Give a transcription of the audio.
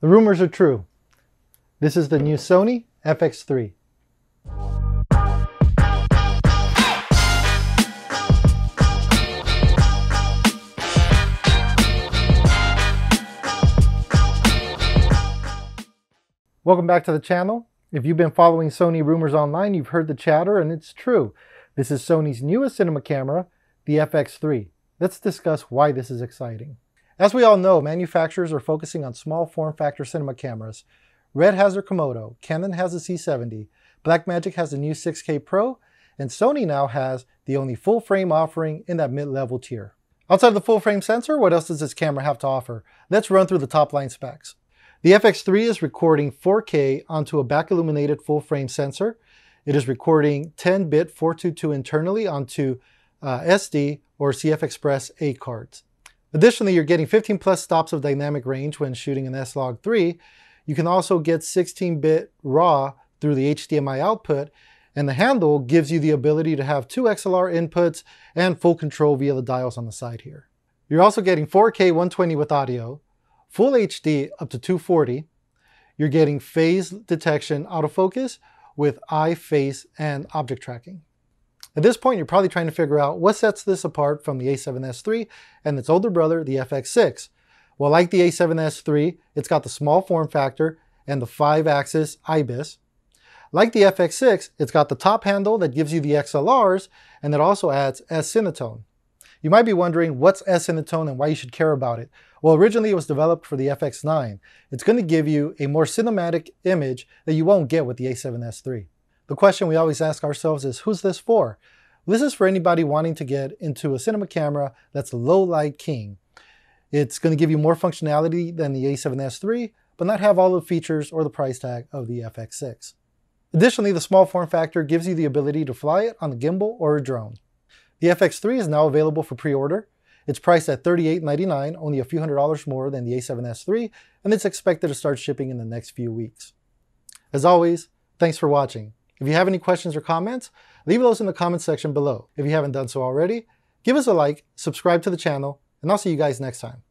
The rumors are true. This is the new Sony FX3. Welcome back to the channel. If you've been following Sony rumors online, you've heard the chatter and it's true. This is Sony's newest cinema camera, the FX3. Let's discuss why this is exciting. As we all know, manufacturers are focusing on small form factor cinema cameras. Red has their Komodo, Canon has the C70, Blackmagic has the new 6K Pro, and Sony now has the only full frame offering in that mid-level tier. Outside of the full frame sensor, what else does this camera have to offer? Let's run through the top line specs. The FX3 is recording 4K onto a back illuminated full frame sensor. It is recording 10-bit 422 internally onto uh, SD or CF Express A cards. Additionally, you're getting 15 plus stops of dynamic range when shooting an S-Log3. You can also get 16-bit RAW through the HDMI output, and the handle gives you the ability to have two XLR inputs and full control via the dials on the side here. You're also getting 4K 120 with audio, full HD up to 240. You're getting phase detection autofocus with eye, face, and object tracking. At this point, you're probably trying to figure out what sets this apart from the A7S III and its older brother, the FX6. Well, like the A7S III, it's got the small form factor and the five-axis IBIS. Like the FX6, it's got the top handle that gives you the XLRs and it also adds S-Cinetone. You might be wondering what's S-Cinetone and why you should care about it. Well, originally it was developed for the FX9. It's going to give you a more cinematic image that you won't get with the A7S III. The question we always ask ourselves is, who's this for? This is for anybody wanting to get into a cinema camera that's low light king. It's going to give you more functionality than the a7S III, but not have all the features or the price tag of the FX6. Additionally, the small form factor gives you the ability to fly it on a gimbal or a drone. The FX3 is now available for pre-order. It's priced at $38.99, only a few hundred dollars more than the a7S III, and it's expected to start shipping in the next few weeks. As always, thanks for watching. If you have any questions or comments, leave those in the comments section below. If you haven't done so already, give us a like, subscribe to the channel, and I'll see you guys next time.